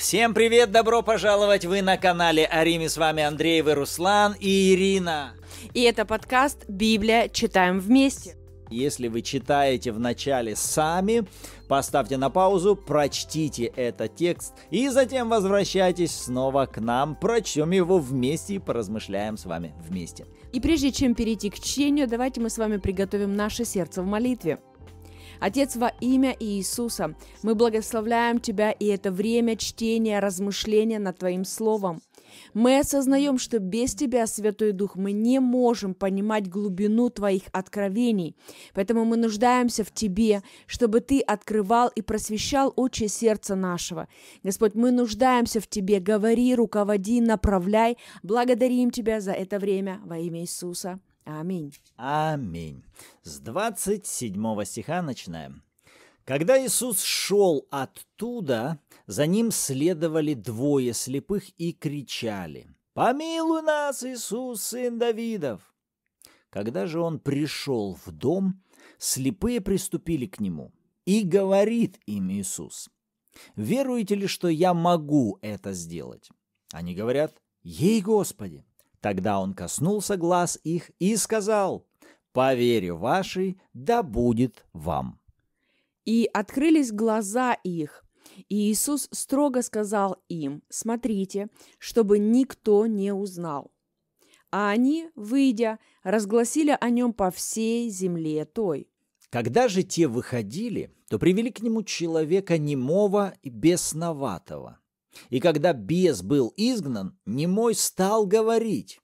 Всем привет, добро пожаловать! Вы на канале Арими, с вами Андрей, вы Руслан и Ирина. И это подкаст «Библия. Читаем вместе». Если вы читаете вначале сами, поставьте на паузу, прочтите этот текст и затем возвращайтесь снова к нам, прочтем его вместе и поразмышляем с вами вместе. И прежде чем перейти к чтению, давайте мы с вами приготовим наше сердце в молитве. Отец, во имя Иисуса, мы благословляем Тебя и это время чтения, размышления над Твоим Словом. Мы осознаем, что без Тебя, Святой Дух, мы не можем понимать глубину Твоих откровений. Поэтому мы нуждаемся в Тебе, чтобы Ты открывал и просвещал очи сердца нашего. Господь, мы нуждаемся в Тебе. Говори, руководи, направляй. Благодарим Тебя за это время во имя Иисуса. Аминь. Аминь. С 27 стиха начинаем. Когда Иисус шел оттуда, за ним следовали двое слепых и кричали «Помилуй нас, Иисус, сын Давидов!» Когда же он пришел в дом, слепые приступили к нему, и говорит им Иисус «Веруете ли, что я могу это сделать?» Они говорят «Ей, Господи!» Тогда он коснулся глаз их и сказал, «По вере вашей да будет вам». И открылись глаза их, и Иисус строго сказал им, «Смотрите, чтобы никто не узнал». А они, выйдя, разгласили о нем по всей земле той. Когда же те выходили, то привели к нему человека немого и бесноватого, и когда бес был изгнан, немой стал говорить.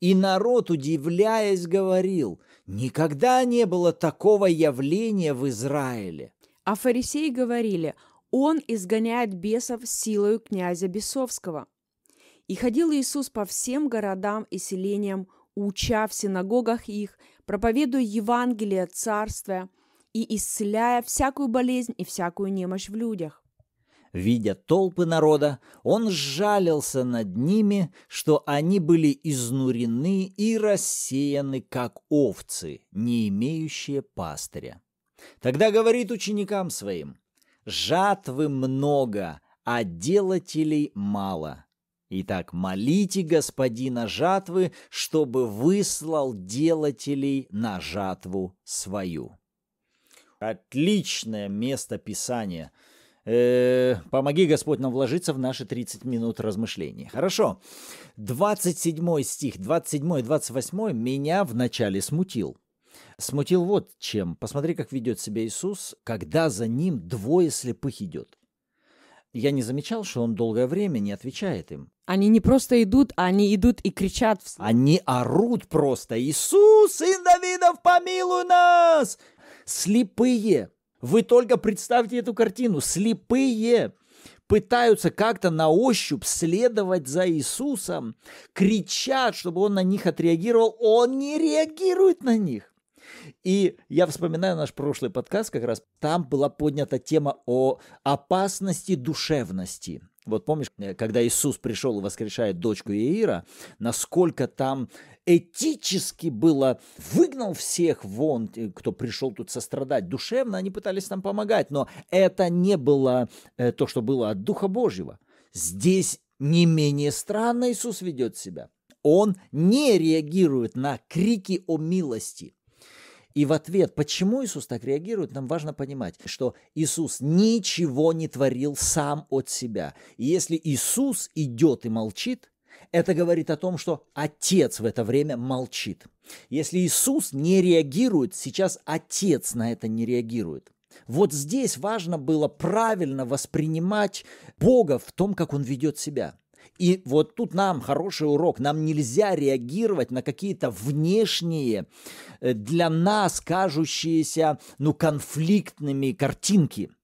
И народ, удивляясь, говорил, никогда не было такого явления в Израиле. А фарисеи говорили, он изгоняет бесов силою князя бесовского. И ходил Иисус по всем городам и селениям, уча в синагогах их, проповедуя Евангелие Царствия и исцеляя всякую болезнь и всякую немощь в людях. Видя толпы народа, он сжалился над ними, что они были изнурены и рассеяны, как овцы, не имеющие пастыря. Тогда говорит ученикам своим, «Жатвы много, а делателей мало». Итак, молите господина жатвы, чтобы выслал делателей на жатву свою. Отличное место Писания – Э, помоги, Господь, нам вложиться в наши 30 минут размышлений. Хорошо. 27 стих, 27 и 28 меня вначале смутил. Смутил вот чем. Посмотри, как ведет себя Иисус, когда за ним двое слепых идет. Я не замечал, что он долгое время не отвечает им. Они не просто идут, а они идут и кричат. Вслед. Они орут просто. «Иисус, сын Давидов, помилуй нас!» Слепые. Вы только представьте эту картину. Слепые пытаются как-то на ощупь следовать за Иисусом, кричат, чтобы он на них отреагировал. Он не реагирует на них. И я вспоминаю наш прошлый подкаст, как раз там была поднята тема о опасности душевности. Вот помнишь, э, когда Иисус пришел и воскрешает дочку Иира, насколько там этически было, выгнал всех вон, э, кто пришел тут сострадать. Душевно они пытались нам помогать, но это не было э, то, что было от Духа Божьего. Здесь не менее странно Иисус ведет себя. Он не реагирует на крики о милости. И в ответ, почему Иисус так реагирует, нам важно понимать, что Иисус ничего не творил сам от себя. И если Иисус идет и молчит, это говорит о том, что Отец в это время молчит. Если Иисус не реагирует, сейчас Отец на это не реагирует. Вот здесь важно было правильно воспринимать Бога в том, как Он ведет себя. И вот тут нам хороший урок. Нам нельзя реагировать на какие-то внешние, э, для нас кажущиеся, ну, конфликтными картинки –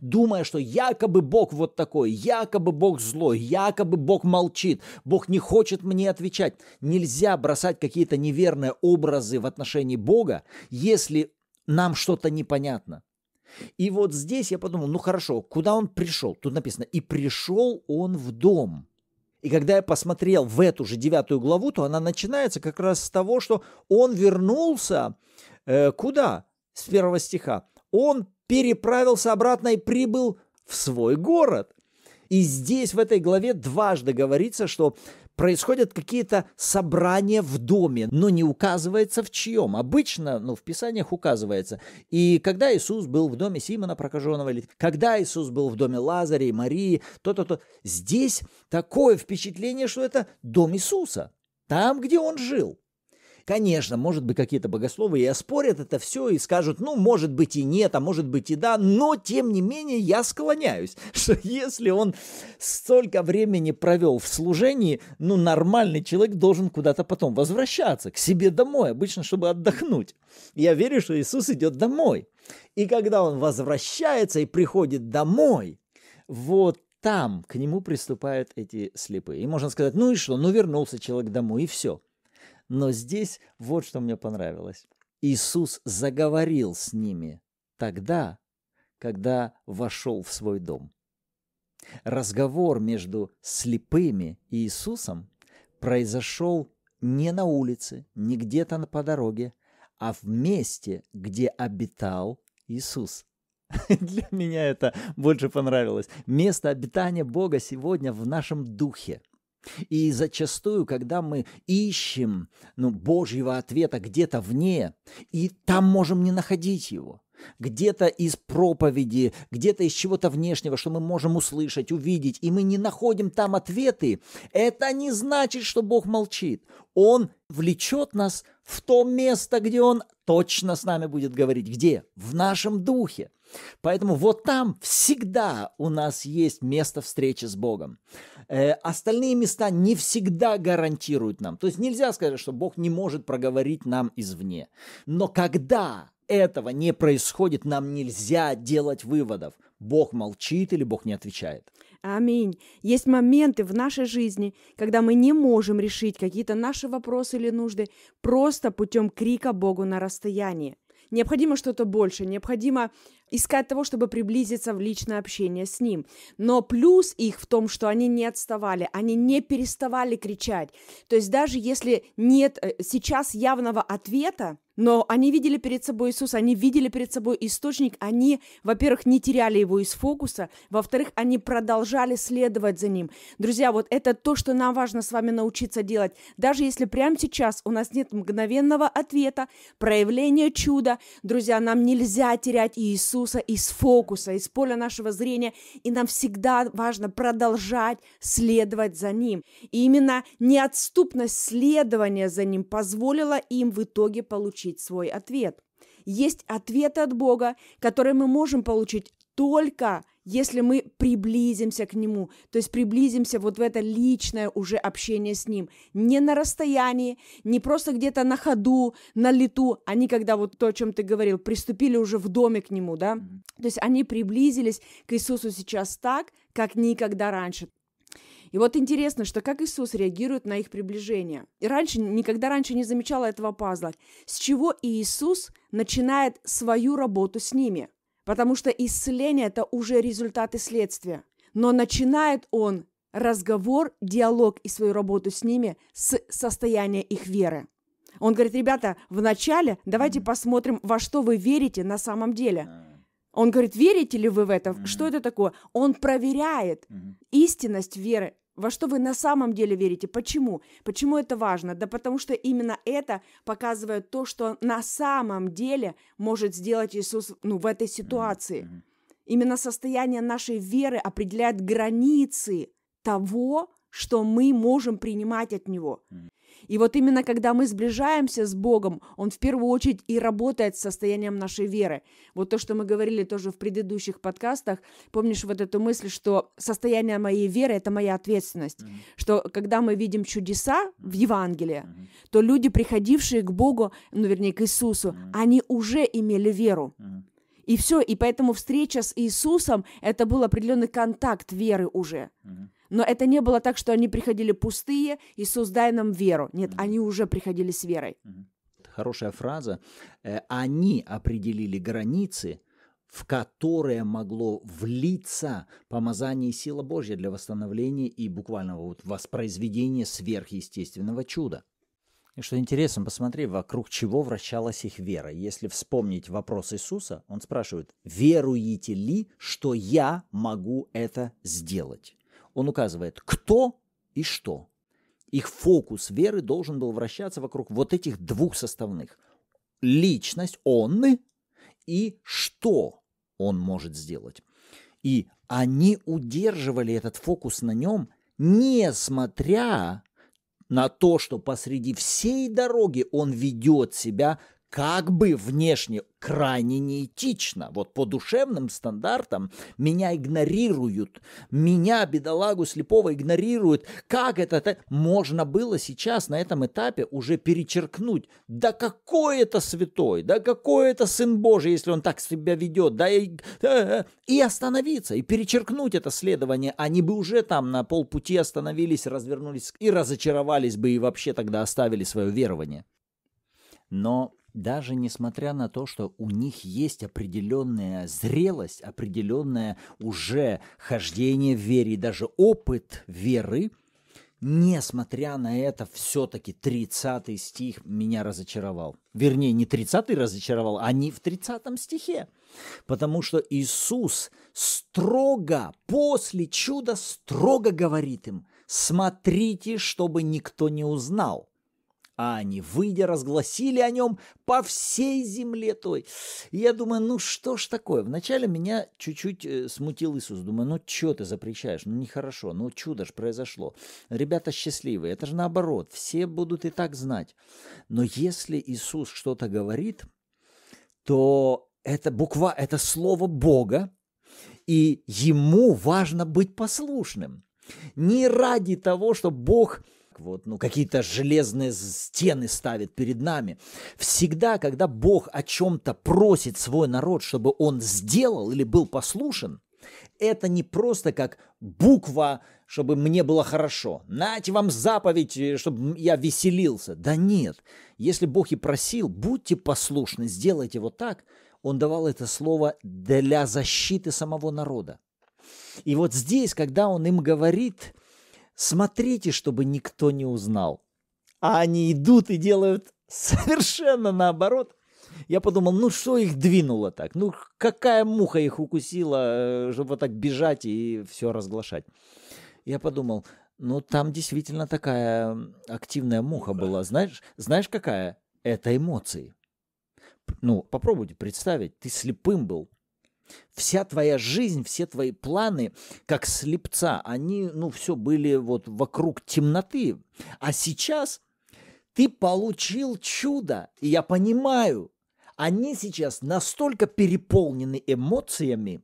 думая, что якобы Бог вот такой, якобы Бог злой, якобы Бог молчит, Бог не хочет мне отвечать. Нельзя бросать какие-то неверные образы в отношении Бога, если нам что-то непонятно. И вот здесь я подумал, ну хорошо, куда он пришел? Тут написано, и пришел он в дом. И когда я посмотрел в эту же девятую главу, то она начинается как раз с того, что он вернулся э, куда? С первого стиха. Он переправился обратно и прибыл в свой город. И здесь в этой главе дважды говорится, что происходят какие-то собрания в доме, но не указывается в чьем. Обычно, ну, в Писаниях указывается. И когда Иисус был в доме Симона прокаженного, или когда Иисус был в доме Лазаря и Марии, то-то-то. Здесь такое впечатление, что это дом Иисуса, там, где он жил. Конечно, может быть, какие-то богословы и оспорят это все и скажут, ну, может быть и нет, а может быть и да, но, тем не менее, я склоняюсь, что если он столько времени провел в служении, ну, нормальный человек должен куда-то потом возвращаться, к себе домой, обычно, чтобы отдохнуть. Я верю, что Иисус идет домой. И когда он возвращается и приходит домой, вот там к нему приступают эти слепые. И можно сказать, ну и что, ну вернулся человек домой, и все. Но здесь вот что мне понравилось. Иисус заговорил с ними тогда, когда вошел в свой дом. Разговор между слепыми и Иисусом произошел не на улице, не где-то по дороге, а в месте, где обитал Иисус. Для меня это больше понравилось. Место обитания Бога сегодня в нашем духе – и зачастую, когда мы ищем ну, Божьего ответа где-то вне, и там можем не находить его – где-то из проповеди, где-то из чего-то внешнего, что мы можем услышать, увидеть, и мы не находим там ответы, это не значит, что Бог молчит. Он влечет нас в то место, где Он точно с нами будет говорить. Где? В нашем духе. Поэтому вот там всегда у нас есть место встречи с Богом. Э, остальные места не всегда гарантируют нам. То есть нельзя сказать, что Бог не может проговорить нам извне. Но когда этого не происходит, нам нельзя делать выводов. Бог молчит или Бог не отвечает. Аминь. Есть моменты в нашей жизни, когда мы не можем решить какие-то наши вопросы или нужды просто путем крика Богу на расстоянии. Необходимо что-то больше, необходимо искать того, чтобы приблизиться в личное общение с ним. Но плюс их в том, что они не отставали, они не переставали кричать. То есть даже если нет э, сейчас явного ответа, но они видели перед собой Иисуса, они видели перед собой источник, они, во-первых, не теряли его из фокуса, во-вторых, они продолжали следовать за ним. Друзья, вот это то, что нам важно с вами научиться делать. Даже если прямо сейчас у нас нет мгновенного ответа, проявления чуда, друзья, нам нельзя терять Иисуса из фокуса, из поля нашего зрения, и нам всегда важно продолжать следовать за ним. И именно неотступность следования за ним позволила им в итоге получить получить свой ответ. Есть ответы от Бога, которые мы можем получить только если мы приблизимся к Нему, то есть приблизимся вот в это личное уже общение с Ним, не на расстоянии, не просто где-то на ходу, на лету, а не когда вот то, о чем ты говорил, приступили уже в доме к Нему, да, то есть они приблизились к Иисусу сейчас так, как никогда раньше. И вот интересно, что как Иисус реагирует на их приближение. И раньше, никогда раньше не замечала этого пазла. С чего Иисус начинает свою работу с ними? Потому что исцеление – это уже результаты следствия. Но начинает он разговор, диалог и свою работу с ними с состояния их веры. Он говорит, ребята, вначале давайте посмотрим, во что вы верите на самом деле. Он говорит, верите ли вы в это? Что это такое? Он проверяет истинность веры во что вы на самом деле верите? Почему? Почему это важно? Да потому что именно это показывает то, что на самом деле может сделать Иисус ну, в этой ситуации. Именно состояние нашей веры определяет границы того, что мы можем принимать от Него. И вот именно когда мы сближаемся с Богом, Он в первую очередь и работает с состоянием нашей веры. Вот то, что мы говорили тоже в предыдущих подкастах, помнишь вот эту мысль, что состояние моей веры – это моя ответственность, mm-hmm. что когда мы видим чудеса в Евангелии, mm-hmm. то люди, приходившие к Богу, ну вернее к Иисусу, mm-hmm. они уже имели веру. Mm-hmm. И все, и поэтому встреча с Иисусом – это был определенный контакт веры уже. Mm-hmm. Но это не было так, что они приходили пустые, и дай нам веру. Нет, mm-hmm. они уже приходили с верой. Хорошая фраза. Э, они определили границы, в которые могло влиться помазание Силы сила Божья для восстановления и буквального вот воспроизведения сверхъестественного чуда. И что интересно, посмотри, вокруг чего вращалась их вера. Если вспомнить вопрос Иисуса, он спрашивает, веруете ли, что я могу это сделать? Он указывает, кто и что. Их фокус веры должен был вращаться вокруг вот этих двух составных. Личность, он и что он может сделать. И они удерживали этот фокус на нем, несмотря на то, что посреди всей дороги он ведет себя как бы внешне крайне неэтично. Вот по душевным стандартам меня игнорируют, меня, бедолагу слепого, игнорируют. Как это -то? можно было сейчас на этом этапе уже перечеркнуть? Да какой это святой, да какой это Сын Божий, если он так себя ведет, да и, э, э, и остановиться, и перечеркнуть это следование. Они бы уже там на полпути остановились, развернулись и разочаровались бы, и вообще тогда оставили свое верование. Но даже несмотря на то, что у них есть определенная зрелость, определенное уже хождение в вере и даже опыт веры, несмотря на это, все-таки 30 стих меня разочаровал. Вернее, не 30 разочаровал, а не в 30 стихе. Потому что Иисус строго, после чуда, строго говорит им, смотрите, чтобы никто не узнал а они, выйдя, разгласили о нем по всей земле той. И я думаю, ну что ж такое? Вначале меня чуть-чуть э, смутил Иисус. Думаю, ну что ты запрещаешь? Ну нехорошо, ну чудо ж произошло. Ребята счастливые, это же наоборот, все будут и так знать. Но если Иисус что-то говорит, то это буква, это слово Бога, и ему важно быть послушным. Не ради того, чтобы Бог – так вот, ну, какие-то железные стены ставит перед нами. Всегда, когда Бог о чем-то просит свой народ, чтобы он сделал или был послушен, это не просто как буква, чтобы мне было хорошо. Нате вам заповедь, э, чтобы я веселился. Да нет. Если Бог и просил, будьте послушны, сделайте вот так, он давал это слово для защиты самого народа. И вот здесь, когда он им говорит – Смотрите, чтобы никто не узнал. А они идут и делают совершенно наоборот. Я подумал, ну что их двинуло так? Ну какая муха их укусила, э, чтобы вот так бежать и все разглашать? Я подумал, ну там действительно такая активная муха была. Знаешь, знаешь какая? Это эмоции. Ну попробуйте представить, ты слепым был, Вся твоя жизнь, все твои планы, как слепца, они, ну, все были вот вокруг темноты. А сейчас ты получил чудо, и я понимаю, они сейчас настолько переполнены эмоциями,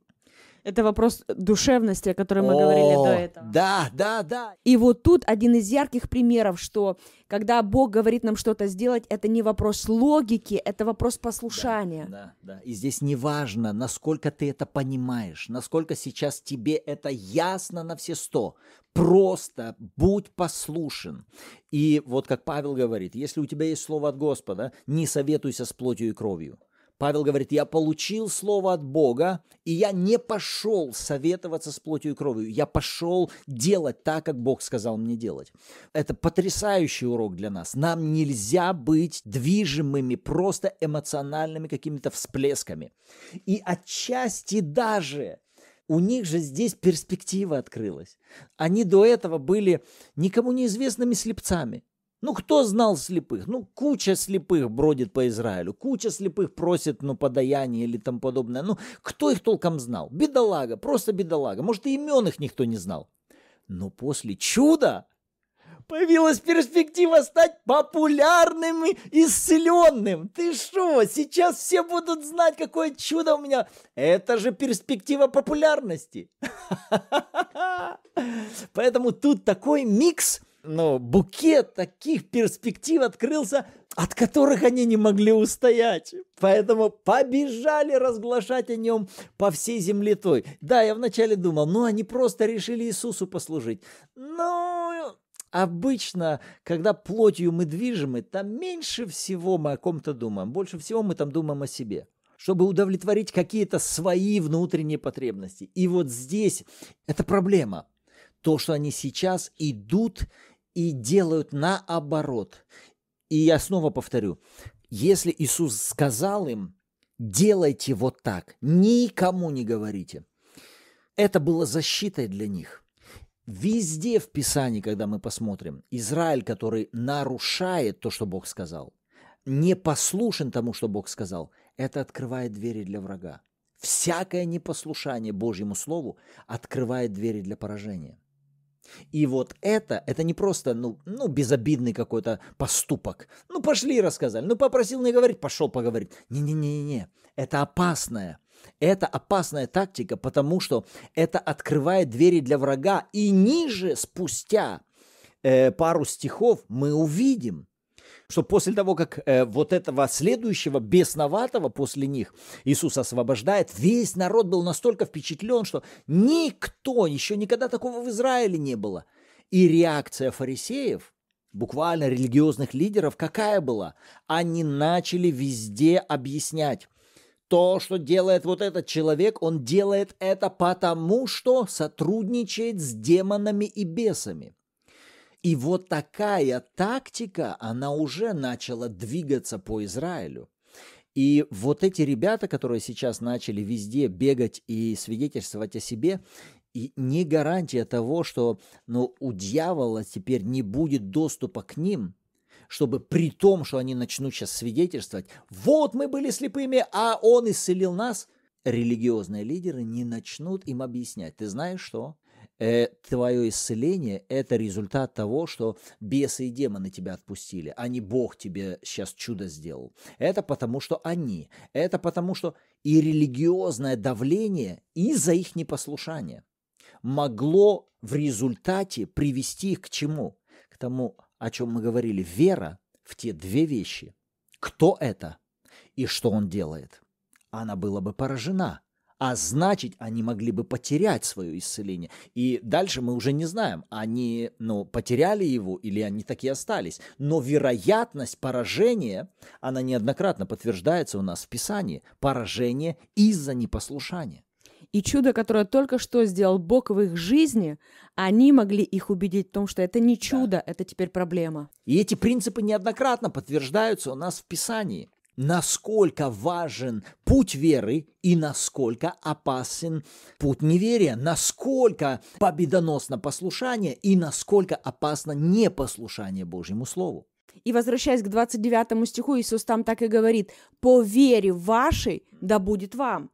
это вопрос душевности, о которой мы говорили до этого. Да, да, да. И вот тут один из ярких примеров, что когда Бог говорит нам что-то сделать, это не вопрос логики, это вопрос послушания. Да, да. да. И здесь не важно, насколько ты это понимаешь, насколько сейчас тебе это ясно на все сто. Просто будь послушен. И вот как Павел говорит, если у тебя есть слово от Господа, не советуйся с плотью и кровью. Павел говорит, я получил слово от Бога, и я не пошел советоваться с плотью и кровью. Я пошел делать так, как Бог сказал мне делать. Это потрясающий урок для нас. Нам нельзя быть движимыми просто эмоциональными какими-то всплесками. И отчасти даже у них же здесь перспектива открылась. Они до этого были никому неизвестными слепцами. Ну, кто знал слепых? Ну, куча слепых бродит по Израилю, куча слепых просит, ну, подаяние или там подобное. Ну, кто их толком знал? Бедолага, просто бедолага. Может, и имен их никто не знал. Но после чуда появилась перспектива стать популярным и исцеленным. Ты что, сейчас все будут знать, какое чудо у меня. Это же перспектива популярности. Поэтому тут такой микс ну, букет таких перспектив открылся, от которых они не могли устоять. Поэтому побежали разглашать о нем по всей земле той. Да, я вначале думал, ну, они просто решили Иисусу послужить. Но обычно, когда плотью мы движимы, там меньше всего мы о ком-то думаем, больше всего мы там думаем о себе чтобы удовлетворить какие-то свои внутренние потребности. И вот здесь это проблема. То, что они сейчас идут и делают наоборот. И я снова повторю, если Иисус сказал им, делайте вот так, никому не говорите. Это было защитой для них. Везде в Писании, когда мы посмотрим, Израиль, который нарушает то, что Бог сказал, не послушен тому, что Бог сказал, это открывает двери для врага. Всякое непослушание Божьему Слову открывает двери для поражения. И вот это, это не просто, ну, ну безобидный какой-то поступок. Ну, пошли, рассказали. Ну, попросил не говорить, пошел поговорить. Не-не-не-не, это опасное. Это опасная тактика, потому что это открывает двери для врага. И ниже, спустя э, пару стихов, мы увидим, что после того, как э, вот этого следующего бесноватого после них Иисус освобождает, весь народ был настолько впечатлен, что никто, еще никогда такого в Израиле не было. И реакция фарисеев, буквально религиозных лидеров, какая была? Они начали везде объяснять. То, что делает вот этот человек, он делает это потому, что сотрудничает с демонами и бесами. И вот такая тактика, она уже начала двигаться по Израилю. И вот эти ребята, которые сейчас начали везде бегать и свидетельствовать о себе, и не гарантия того, что ну, у дьявола теперь не будет доступа к ним, чтобы при том, что они начнут сейчас свидетельствовать, вот мы были слепыми, а он исцелил нас, религиозные лидеры не начнут им объяснять. Ты знаешь что? э, твое исцеление – это результат того, что бесы и демоны тебя отпустили, а не Бог тебе сейчас чудо сделал. Это потому, что они. Это потому, что и религиозное давление из-за их непослушания могло в результате привести их к чему? К тому, о чем мы говорили, вера в те две вещи. Кто это и что он делает? Она была бы поражена, а значит, они могли бы потерять свое исцеление. И дальше мы уже не знаем, они ну, потеряли его или они такие остались. Но вероятность поражения, она неоднократно подтверждается у нас в Писании. Поражение из-за непослушания. И чудо, которое только что сделал Бог в их жизни, они могли их убедить в том, что это не чудо, да. это теперь проблема. И эти принципы неоднократно подтверждаются у нас в Писании насколько важен путь веры и насколько опасен путь неверия, насколько победоносно послушание и насколько опасно непослушание Божьему Слову. И возвращаясь к 29 стиху, Иисус там так и говорит, «По вере вашей да будет вам».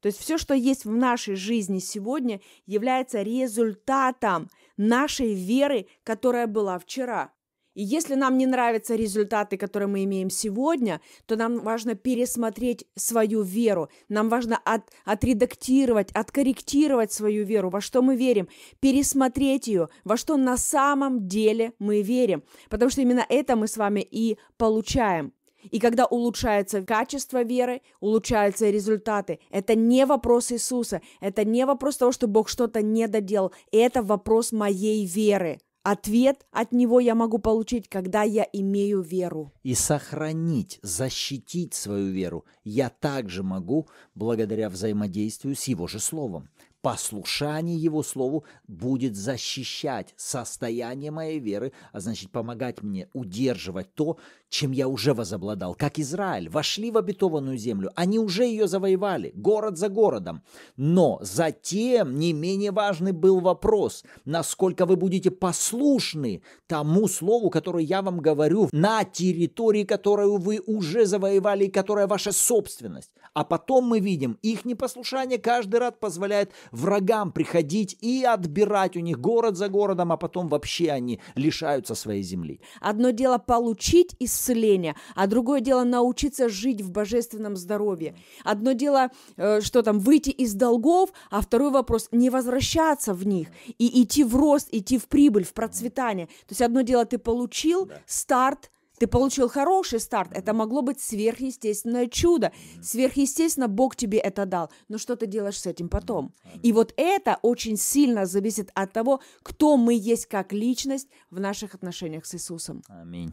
То есть все, что есть в нашей жизни сегодня, является результатом нашей веры, которая была вчера – и если нам не нравятся результаты, которые мы имеем сегодня, то нам важно пересмотреть свою веру, нам важно от, отредактировать, откорректировать свою веру, во что мы верим, пересмотреть ее, во что на самом деле мы верим, потому что именно это мы с вами и получаем. И когда улучшается качество веры, улучшаются результаты. Это не вопрос Иисуса, это не вопрос того, что Бог что-то не доделал, это вопрос моей веры. Ответ от него я могу получить, когда я имею веру. И сохранить, защитить свою веру я также могу благодаря взаимодействию с его же словом послушание Его Слову будет защищать состояние моей веры, а значит помогать мне удерживать то, чем я уже возобладал. Как Израиль, вошли в обетованную землю, они уже ее завоевали, город за городом. Но затем не менее важный был вопрос, насколько вы будете послушны тому Слову, которое я вам говорю, на территории, которую вы уже завоевали и которая ваша собственность. А потом мы видим, их непослушание каждый раз позволяет врагам приходить и отбирать у них город за городом, а потом вообще они лишаются своей земли. Одно дело получить исцеление, а другое дело научиться жить в божественном здоровье. Одно дело, э, что там, выйти из долгов, а второй вопрос, не возвращаться в них и идти в рост, идти в прибыль, в процветание. То есть одно дело ты получил да. старт, ты получил хороший старт, это могло быть сверхъестественное чудо. Сверхъестественно Бог тебе это дал, но что ты делаешь с этим потом? И вот это очень сильно зависит от того, кто мы есть как личность в наших отношениях с Иисусом. Аминь.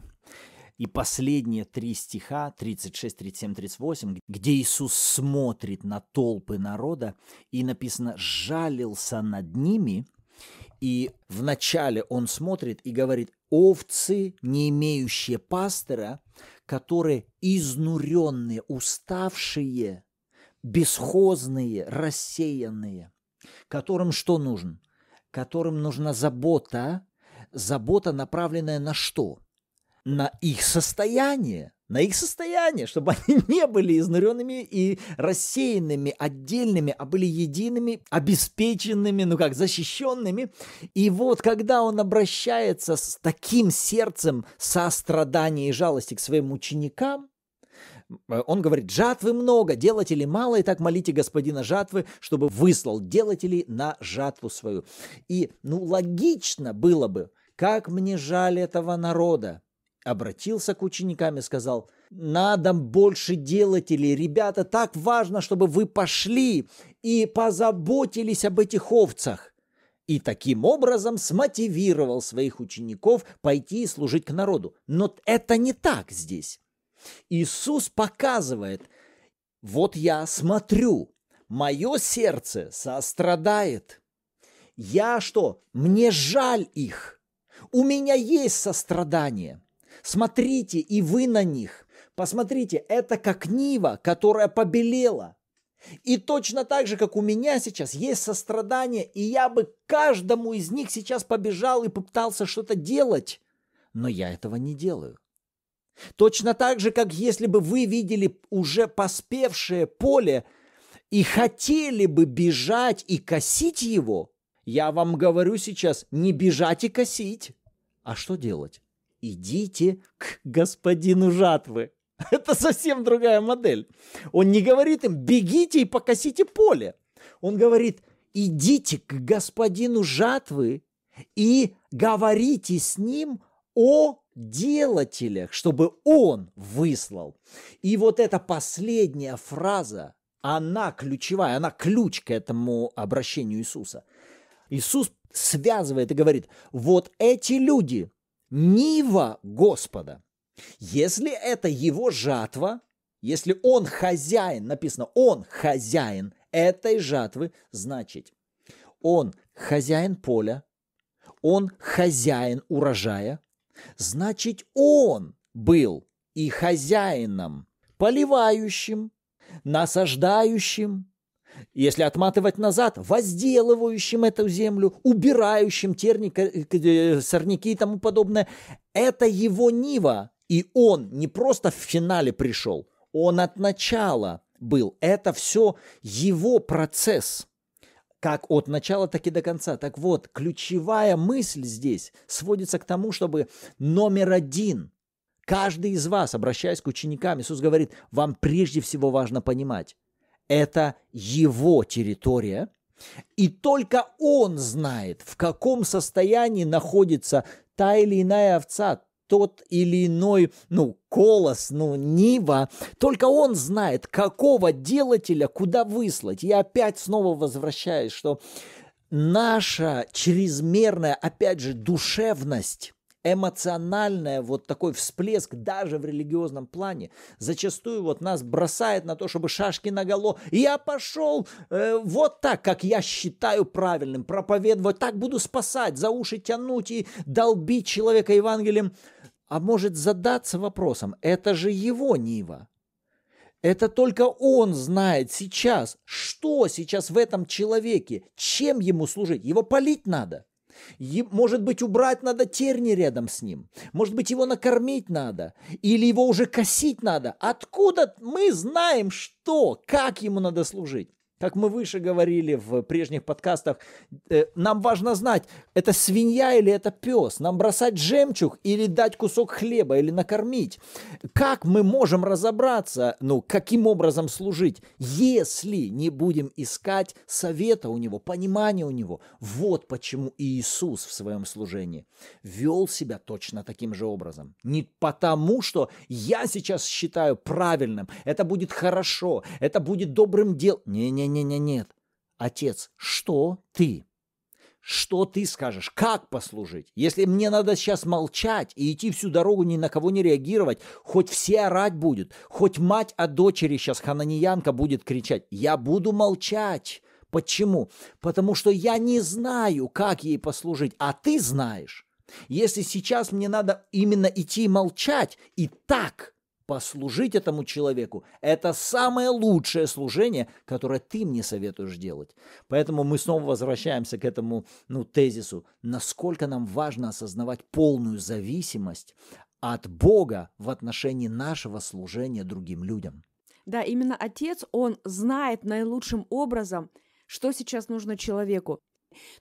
И последние три стиха, 36, 37, 38, где Иисус смотрит на толпы народа, и написано «жалился над ними», и вначале он смотрит и говорит овцы, не имеющие пастора, которые изнуренные, уставшие, бесхозные, рассеянные, которым что нужно, Которым нужна забота, забота, направленная на что? На их состояние, на их состояние, чтобы они не были изнуренными и рассеянными, отдельными, а были едиными, обеспеченными, ну как, защищенными. И вот когда он обращается с таким сердцем сострадания и жалости к своим ученикам, э, он говорит, жатвы много, делателей мало, и так молите господина жатвы, чтобы выслал делателей на жатву свою. И, ну, логично было бы, как мне жаль этого народа, обратился к ученикам и сказал, надо больше делать или, ребята, так важно, чтобы вы пошли и позаботились об этих овцах. И таким образом смотивировал своих учеников пойти и служить к народу. Но это не так здесь. Иисус показывает, вот я смотрю, мое сердце сострадает. Я что, мне жаль их. У меня есть сострадание. Смотрите и вы на них. Посмотрите, это как нива, которая побелела. И точно так же, как у меня сейчас есть сострадание, и я бы каждому из них сейчас побежал и попытался что-то делать, но я этого не делаю. Точно так же, как если бы вы видели уже поспевшее поле и хотели бы бежать и косить его, я вам говорю сейчас, не бежать и косить, а что делать? идите к господину жатвы. Это совсем другая модель. Он не говорит им, бегите и покосите поле. Он говорит, идите к господину жатвы и говорите с ним о делателях, чтобы он выслал. И вот эта последняя фраза, она ключевая, она ключ к этому обращению Иисуса. Иисус связывает и говорит, вот эти люди, Нива Господа. Если это его жатва, если он хозяин, написано, он хозяин этой жатвы, значит, он хозяин поля, он хозяин урожая, значит, он был и хозяином, поливающим, насаждающим, если отматывать назад, возделывающим эту землю, убирающим терни, э, сорняки и тому подобное, это его нива. И он не просто в финале пришел, он от начала был. Это все его процесс как от начала, так и до конца. Так вот, ключевая мысль здесь сводится к тому, чтобы номер один, каждый из вас, обращаясь к ученикам, Иисус говорит, вам прежде всего важно понимать, это его территория, и только он знает, в каком состоянии находится та или иная овца, тот или иной, ну, колос, ну, нива. Только он знает, какого делателя куда выслать. Я опять снова возвращаюсь, что наша чрезмерная, опять же, душевность эмоциональное вот такой всплеск даже в религиозном плане зачастую вот нас бросает на то, чтобы шашки наголо. Я пошел э, вот так, как я считаю правильным, проповедовать, так буду спасать, за уши тянуть и долбить человека Евангелием. А может задаться вопросом, это же его Нива. Это только он знает сейчас, что сейчас в этом человеке, чем ему служить. Его полить надо – может быть, убрать надо терни рядом с ним. Может быть, его накормить надо. Или его уже косить надо. Откуда мы знаем, что, как ему надо служить? Как мы выше говорили в прежних подкастах, э, нам важно знать, это свинья или это пес. Нам бросать жемчуг или дать кусок хлеба или накормить. Как мы можем разобраться, ну, каким образом служить, если не будем искать совета у него, понимания у него. Вот почему Иисус в своем служении вел себя точно таким же образом. Не потому, что я сейчас считаю правильным, это будет хорошо, это будет добрым делом. Не-не-не «Не-не-не-нет. Отец, что ты?» Что ты скажешь? Как послужить? Если мне надо сейчас молчать и идти всю дорогу ни на кого не реагировать, хоть все орать будут, хоть мать о дочери сейчас хананьянка будет кричать, я буду молчать. Почему? Потому что я не знаю, как ей послужить, а ты знаешь. Если сейчас мне надо именно идти молчать и так – послужить этому человеку – это самое лучшее служение, которое ты мне советуешь делать. Поэтому мы снова возвращаемся к этому ну, тезису, насколько нам важно осознавать полную зависимость от Бога в отношении нашего служения другим людям. Да, именно Отец, Он знает наилучшим образом, что сейчас нужно человеку.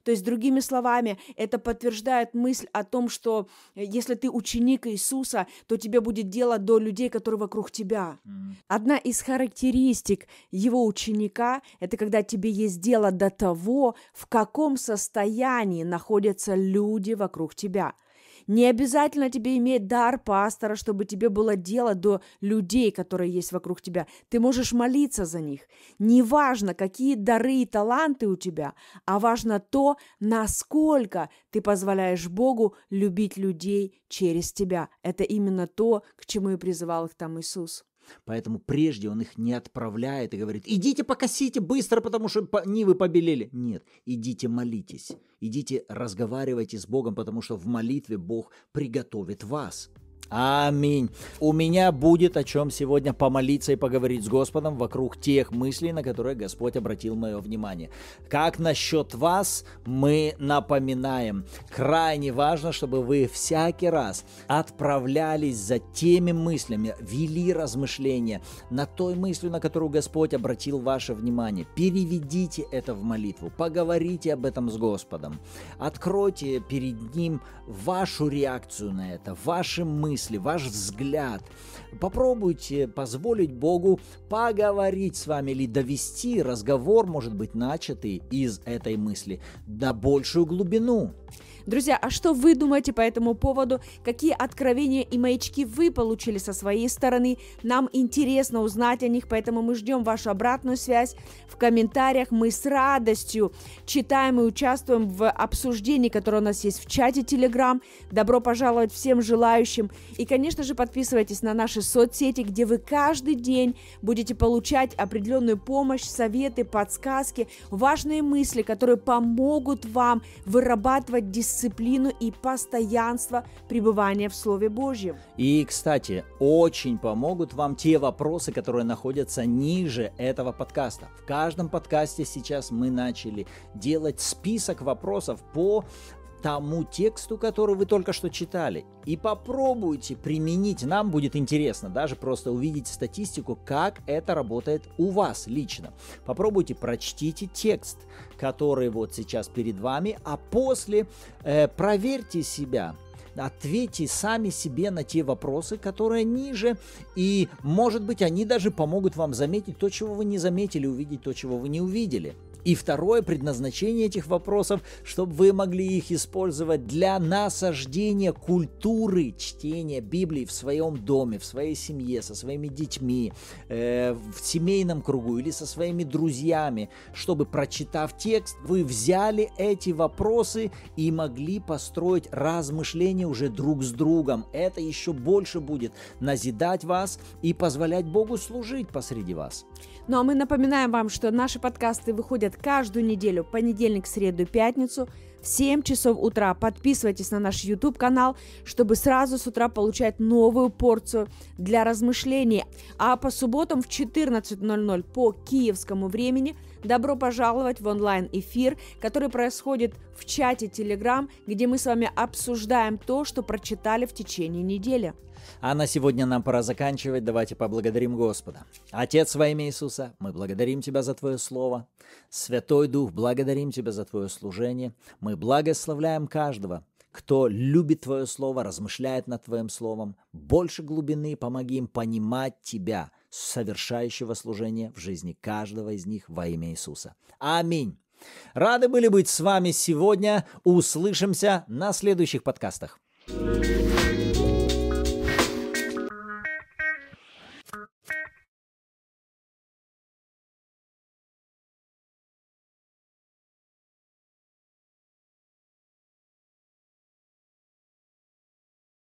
То есть, другими словами, это подтверждает мысль о том, что э, если ты ученик Иисуса, то тебе будет дело до людей, которые вокруг тебя. Одна из характеристик его ученика – это когда тебе есть дело до того, в каком состоянии находятся люди вокруг тебя – не обязательно тебе иметь дар пастора, чтобы тебе было дело до людей, которые есть вокруг тебя. Ты можешь молиться за них. Не важно, какие дары и таланты у тебя, а важно то, насколько ты позволяешь Богу любить людей через тебя. Это именно то, к чему и призывал их там Иисус. Поэтому прежде он их не отправляет и говорит, идите покосите быстро, потому что нивы побелели. Нет, идите молитесь, идите разговаривайте с Богом, потому что в молитве Бог приготовит вас. Аминь. У меня будет о чем сегодня помолиться и поговорить с Господом вокруг тех мыслей, на которые Господь обратил мое внимание. Как насчет вас, мы напоминаем. Крайне важно, чтобы вы всякий раз отправлялись за теми мыслями, вели размышления на той мыслью, на которую Господь обратил ваше внимание. Переведите это в молитву, поговорите об этом с Господом. Откройте перед Ним вашу реакцию на это, ваши мысли мысли, ваш взгляд. Попробуйте позволить Богу поговорить с вами или довести разговор, может быть, начатый из этой мысли, до большую глубину. Друзья, а что вы думаете по этому поводу? Какие откровения и маячки вы получили со своей стороны? Нам интересно узнать о них, поэтому мы ждем вашу обратную связь в комментариях. Мы с радостью читаем и участвуем в обсуждении, которое у нас есть в чате Telegram. Добро пожаловать всем желающим. И, конечно же, подписывайтесь на наши соцсети, где вы каждый день будете получать определенную помощь, советы, подсказки, важные мысли, которые помогут вам вырабатывать дисциплину дисциплину и постоянство пребывания в Слове Божьем. И, кстати, очень помогут вам те вопросы, которые находятся ниже этого подкаста. В каждом подкасте сейчас мы начали делать список вопросов по тому тексту, который вы только что читали. И попробуйте применить, нам будет интересно даже просто увидеть статистику, как это работает у вас лично. Попробуйте прочтите текст, который вот сейчас перед вами, а после э, проверьте себя, ответьте сами себе на те вопросы, которые ниже, и, может быть, они даже помогут вам заметить то, чего вы не заметили, увидеть то, чего вы не увидели. И второе предназначение этих вопросов, чтобы вы могли их использовать для насаждения культуры чтения Библии в своем доме, в своей семье, со своими детьми, э, в семейном кругу или со своими друзьями, чтобы, прочитав текст, вы взяли эти вопросы и могли построить размышления уже друг с другом. Это еще больше будет назидать вас и позволять Богу служить посреди вас. Ну а мы напоминаем вам, что наши подкасты выходят каждую неделю, понедельник, среду, пятницу в 7 часов утра. Подписывайтесь на наш YouTube-канал, чтобы сразу с утра получать новую порцию для размышлений. А по субботам в 14.00 по киевскому времени добро пожаловать в онлайн-эфир, который происходит в чате Telegram, где мы с вами обсуждаем то, что прочитали в течение недели. А на сегодня нам пора заканчивать. Давайте поблагодарим Господа. Отец во имя Иисуса, мы благодарим Тебя за Твое Слово. Святой Дух, благодарим Тебя за Твое служение. Мы благословляем каждого, кто любит Твое Слово, размышляет над Твоим Словом. Больше глубины помоги им понимать Тебя, совершающего служение в жизни каждого из них во имя Иисуса. Аминь. Рады были быть с вами сегодня. Услышимся на следующих подкастах. thank you